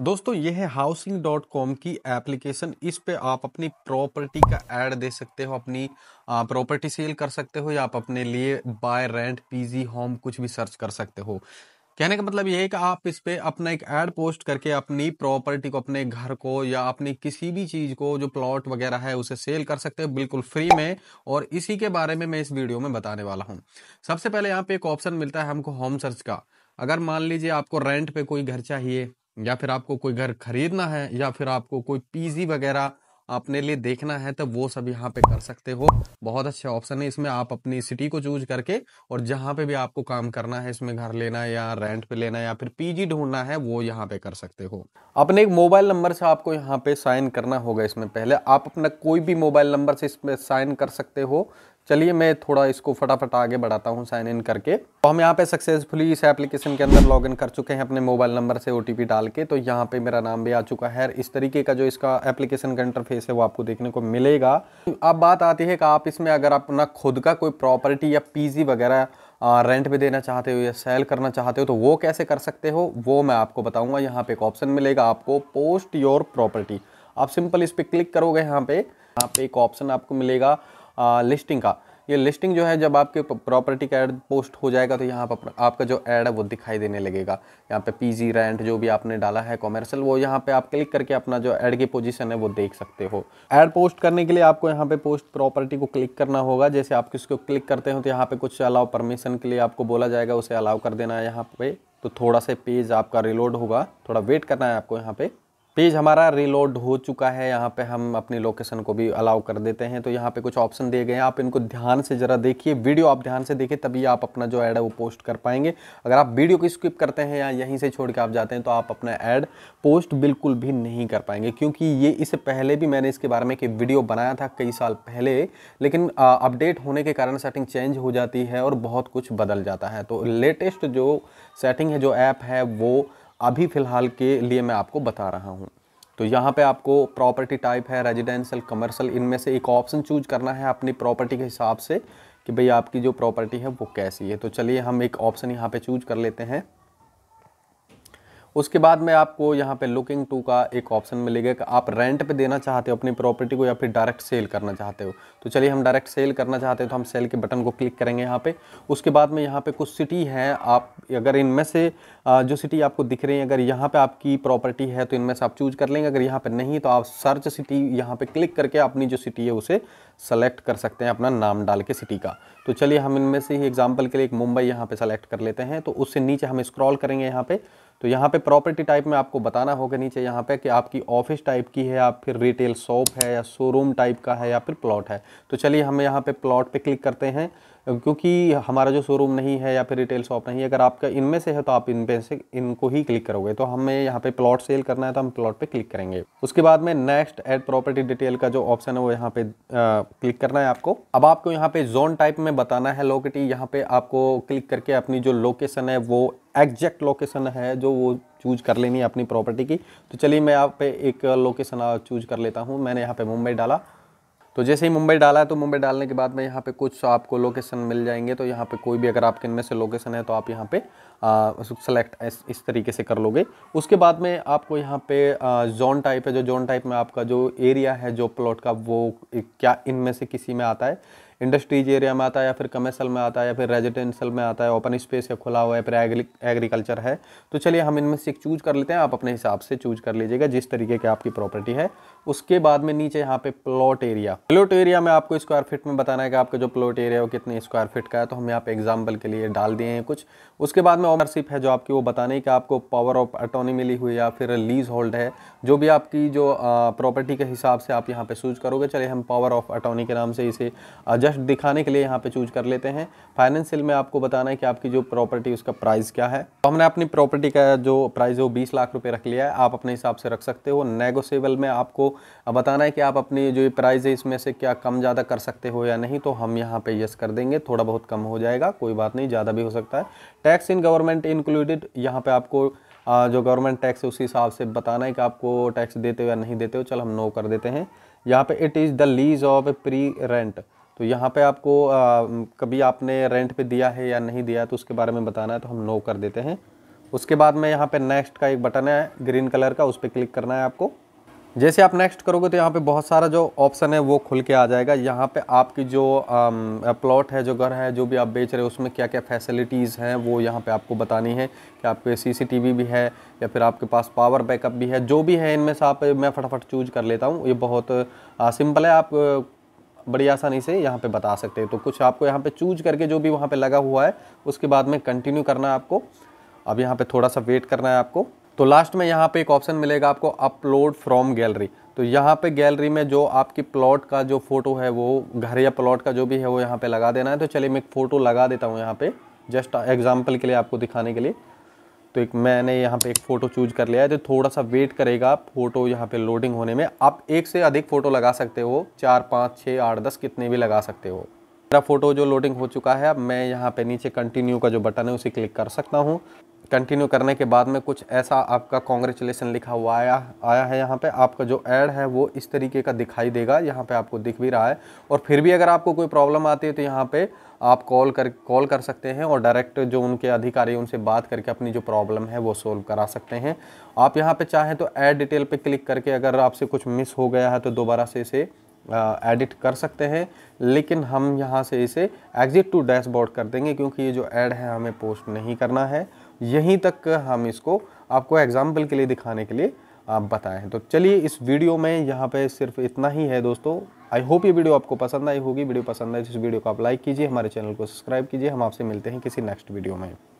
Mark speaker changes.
Speaker 1: दोस्तों ये है हाउसिंग डॉट कॉम की एप्लीकेशन इस पे आप अपनी प्रॉपर्टी का ऐड दे सकते हो अपनी प्रॉपर्टी सेल कर सकते हो या आप अपने लिए बाय रेंट पीजी होम कुछ भी सर्च कर सकते हो कहने का मतलब ये है कि आप इस पर अपना एक ऐड पोस्ट करके अपनी प्रॉपर्टी को अपने घर को या अपनी किसी भी चीज़ को जो प्लॉट वगैरह है उसे सेल कर सकते हो बिल्कुल फ्री में और इसी के बारे में मैं इस वीडियो में बताने वाला हूँ सबसे पहले यहाँ पे एक ऑप्शन मिलता है हमको होम सर्च का अगर मान लीजिए आपको रेंट पे कोई घर चाहिए या फिर आपको कोई घर खरीदना है या फिर आपको कोई पीजी वगैरह अपने लिए देखना है तो वो सब यहाँ पे कर सकते हो बहुत अच्छे ऑप्शन है इसमें आप अपनी सिटी को चूज करके और जहाँ पे भी आपको काम करना है इसमें घर लेना है या रेंट पे लेना है या फिर पीजी ढूंढना है वो यहाँ पे कर सकते हो अपने एक मोबाइल नंबर से आपको यहाँ पे साइन करना होगा इसमें पहले आप अपना कोई भी मोबाइल नंबर से इसमें साइन कर सकते हो चलिए मैं थोड़ा इसको फटाफट आगे बढ़ाता हूँ साइन इन करके तो हम यहाँ पे सक्सेसफुली इस एप्लीकेशन के अंदर लॉगिन कर चुके हैं अपने मोबाइल नंबर से ओ डाल के तो यहाँ पे मेरा नाम भी आ चुका है इस तरीके का जो इसका एप्लीकेशन का इंटरफेस है वो आपको देखने को मिलेगा अब बात आती है कि आप इसमें अगर अपना खुद का कोई प्रॉपर्टी या पी वगैरह रेंट पे देना चाहते हो या सेल करना चाहते हो तो वो कैसे कर सकते हो वो मैं आपको बताऊँगा यहाँ पे एक ऑप्शन मिलेगा आपको पोस्ट योर प्रॉपर्टी आप सिंपल इस पर क्लिक करोगे यहाँ पे यहाँ पे एक ऑप्शन आपको मिलेगा लिस्टिंग का ये लिस्टिंग जो है जब आपके प्रॉपर्टी का एड पोस्ट हो जाएगा तो यहाँ पर आपका जो ऐड है वो दिखाई देने लगेगा यहाँ पे पीजी रेंट जो भी आपने डाला है कॉमर्शियल वो यहाँ पे आप क्लिक करके अपना जो ऐड की पोजीशन है वो देख सकते हो ऐड पोस्ट करने के लिए आपको यहाँ पे पोस्ट प्रॉपर्टी को क्लिक करना होगा जैसे आप किसको क्लिक करते हो तो यहाँ पे कुछ अलाउ परमिशन के लिए आपको बोला जाएगा उसे अलाव कर देना है यहाँ पे तो थोड़ा सा पेज आपका रिलोड होगा थोड़ा वेट करना है आपको यहाँ पे पेज हमारा रीलोड हो चुका है यहाँ पे हम अपनी लोकेशन को भी अलाउ कर देते हैं तो यहाँ पे कुछ ऑप्शन दिए गए हैं आप इनको ध्यान से ज़रा देखिए वीडियो आप ध्यान से देखिए तभी आप अपना जो ऐड है वो पोस्ट कर पाएंगे अगर आप वीडियो को स्किप करते हैं या यहीं से छोड़ के आप जाते हैं तो आप अपना ऐड पोस्ट बिल्कुल भी नहीं कर पाएंगे क्योंकि ये इससे पहले भी मैंने इसके बारे में एक वीडियो बनाया था कई साल पहले लेकिन अपडेट होने के कारण सेटिंग चेंज हो जाती है और बहुत कुछ बदल जाता है तो लेटेस्ट जो सेटिंग है जो ऐप है वो अभी फ़िलहाल के लिए मैं आपको बता रहा हूँ तो यहाँ पे आपको प्रॉपर्टी टाइप है रेजिडेंशियल कमर्शियल इनमें से एक ऑप्शन चूज करना है अपनी प्रॉपर्टी के हिसाब से कि भाई आपकी जो प्रॉपर्टी है वो कैसी है तो चलिए हम एक ऑप्शन यहाँ पे चूज कर लेते हैं उसके बाद में आपको यहाँ पे लुकिंग टू का एक ऑप्शन मिलेगा कि आप रेंट पे देना चाहते हो अपनी प्रॉपर्टी को या फिर डायरेक्ट सेल करना चाहते हो तो चलिए हम डायरेक्ट सेल करना चाहते हो तो हम सेल के बटन को क्लिक करेंगे यहाँ पे उसके बाद में यहाँ पे कुछ सिटी हैं आप अगर इनमें से जो सिटी आपको दिख रही है अगर यहाँ पर आपकी प्रॉपर्टी है तो इनमें से आप चूज कर लेंगे अगर यहाँ पर नहीं तो आप सर्च सिटी यहाँ पर क्लिक करके अपनी जो सिटी है उसे सेलेक्ट कर सकते हैं अपना नाम डाल के सिटी का तो चलिए हम इनमें से ही एग्जाम्पल के लिए एक मुंबई यहाँ पर सेलेक्ट कर लेते हैं तो उससे नीचे हम स्क्रॉल करेंगे यहाँ पर तो यहाँ पे प्रॉपर्टी टाइप में आपको बताना होगा नीचे यहाँ पे कि आपकी ऑफिस टाइप की है या फिर रिटेल शॉप है या शोरूम टाइप का है या फिर प्लॉट है तो चलिए हम यहाँ पे प्लॉट पे क्लिक करते हैं क्योंकि हमारा जो शोरूम नहीं है या फिर रिटेल शॉप नहीं है अगर आपका इनमें से है तो आप इन पे से इनको ही क्लिक करोगे तो हमें यहाँ पे प्लॉट सेल करना है तो हम प्लॉट पे क्लिक करेंगे उसके बाद में नेक्स्ट एड प्रॉपर्टी डिटेल का जो ऑप्शन है वो यहाँ पे आ, क्लिक करना है आपको अब आपको यहाँ पे जोन टाइप में बताना है लोकेटी यहाँ पे आपको क्लिक करके अपनी जो लोकेशन है वो एग्जैक्ट लोकेशन है जो वो चूज कर लेनी है अपनी प्रॉपर्टी की तो चलिए मैं यहाँ पे एक लोकेशन चूज कर लेता हूँ मैंने यहाँ पे मुंबई डाला तो जैसे ही मुंबई डाला है तो मुंबई डालने के बाद में यहाँ पे कुछ आपको लोकेशन मिल जाएंगे तो यहाँ पे कोई भी अगर आपके इनमें से लोकेशन है तो आप यहाँ पे सेलेक्ट इस, तरीके से कर लोगे उसके बाद में आपको यहाँ पे जोन टाइप है जो जोन टाइप में आपका जो एरिया है जो प्लॉट का वो क्या इनमें से किसी में आता है इंडस्ट्रीज एरिया में आता है या फिर कमर्शल में आता है या फिर रेजिडेंशियल में आता है ओपन स्पेस या खुला हुआ है फिर एग्रीकल्चर है तो चलिए हम इनमें से चूज कर लेते हैं आप अपने हिसाब से चूज कर लीजिएगा जिस तरीके की आपकी प्रॉपर्टी है उसके बाद में नीचे यहाँ पे प्लॉट एरिया प्लॉट एरिया में आपको स्क्वायर फिट में बताना है कि आपका जो प्लॉट एरिया है वो कितने स्क्वायर फिट का है तो हम यहाँ पे एग्जाम्पल के लिए डाल दिए हैं कुछ उसके बाद में ओनरशिप है जो आपकी वो बताने की आपको पावर ऑफ अटोनी मिली हुई या फिर लीज होल्ड है जो भी आपकी जो प्रॉपर्टी के हिसाब से आप यहाँ पे चूज करोगे चलिए हम पावर ऑफ अटोनी के नाम से इसे जस्ट दिखाने के लिए यहाँ पे चूज कर लेते हैं फाइनेंशियल में आपको बताना है कि आपकी जो प्रॉपर्टी उसका प्राइस क्या है तो हमने अपनी प्रॉपर्टी का जो प्राइस है वो बीस लाख रुपए रख लिया है आप अपने हिसाब से रख सकते हो नेगोशियबल में आपको बताना है कि आप अपनी जो प्राइस है इसमें से क्या कम ज़्यादा कर सकते हो या नहीं तो हम यहाँ पे यस कर देंगे थोड़ा बहुत कम हो जाएगा कोई बात नहीं ज़्यादा भी हो सकता है टैक्स इन गवर्नमेंट इंक्लूडेड यहाँ पर आपको जो गवर्नमेंट टैक्स है उसी हिसाब से बताना है कि आपको टैक्स देते हो या नहीं देते हो चल हम नो कर देते हैं यहाँ पे it is the lease of a pre rent तो यहाँ पे आपको आ, कभी आपने रेंट पे दिया है या नहीं दिया है तो उसके बारे में बताना है तो हम नो कर देते हैं उसके बाद में यहाँ पे नेक्स्ट का एक बटन है ग्रीन कलर का उस पर क्लिक करना है आपको जैसे आप नेक्स्ट करोगे तो यहाँ पे बहुत सारा जो ऑप्शन है वो खुल के आ जाएगा यहाँ पे आपकी जो प्लॉट है जो घर है जो भी आप बेच रहे हो उसमें क्या क्या फैसिलिटीज़ हैं वो यहाँ पे आपको बतानी है कि आपके सीसीटीवी भी है या फिर आपके पास पावर बैकअप भी है जो भी है इनमें से आप मैं फटाफट चूज कर लेता हूँ ये बहुत सिंपल है आप बड़ी आसानी से यहाँ पे बता सकते हैं तो कुछ आपको यहाँ पे चूज करके जो भी वहाँ पे लगा हुआ है उसके बाद में कंटिन्यू करना है आपको अब यहाँ पे थोड़ा सा वेट करना है आपको तो लास्ट में यहाँ पे एक ऑप्शन मिलेगा आपको अपलोड फ्रॉम गैलरी तो यहाँ पे गैलरी में जो आपकी प्लॉट का जो फ़ोटो है वो घर या प्लॉट का जो भी है वो यहाँ पे लगा देना है तो चलिए मैं एक फ़ोटो लगा देता हूँ यहाँ पे जस्ट एग्जाम्पल के लिए आपको दिखाने के लिए तो एक मैंने यहाँ पे एक फ़ोटो चूज कर लिया है जो थोड़ा सा वेट करेगा फ़ोटो यहाँ पे लोडिंग होने में आप एक से अधिक फ़ोटो लगा सकते हो चार पाँच छः आठ दस कितने भी लगा सकते हो मेरा फ़ोटो जो लोडिंग हो चुका है अब मैं यहाँ पे नीचे कंटिन्यू का जो बटन है उसे क्लिक कर सकता हूँ कंटिन्यू करने के बाद में कुछ ऐसा आपका कॉन्ग्रेचुलेसन लिखा हुआ आया आया है यहाँ पे आपका जो ऐड है वो इस तरीके का दिखाई देगा यहाँ पे आपको दिख भी रहा है और फिर भी अगर आपको कोई प्रॉब्लम आती है तो यहाँ पे आप कॉल कर कॉल कर सकते हैं और डायरेक्ट जो उनके अधिकारी उनसे बात करके अपनी जो प्रॉब्लम है वो सोल्व करा सकते हैं आप यहाँ पे चाहें तो ऐड डिटेल पे क्लिक करके अगर आपसे कुछ मिस हो गया है तो दोबारा से इसे एडिट कर सकते हैं लेकिन हम यहाँ से इसे एग्जिट टू डैशबोर्ड कर देंगे क्योंकि ये जो ऐड है हमें पोस्ट नहीं करना है यहीं तक हम इसको आपको एग्जाम्पल के लिए दिखाने के लिए आप बताएं तो चलिए इस वीडियो में यहाँ पे सिर्फ इतना ही है दोस्तों आई होप ये वीडियो आपको पसंद आई होगी वीडियो पसंद आए तो इस वीडियो को आप लाइक कीजिए हमारे चैनल को सब्सक्राइब कीजिए हम आपसे मिलते हैं किसी नेक्स्ट वीडियो में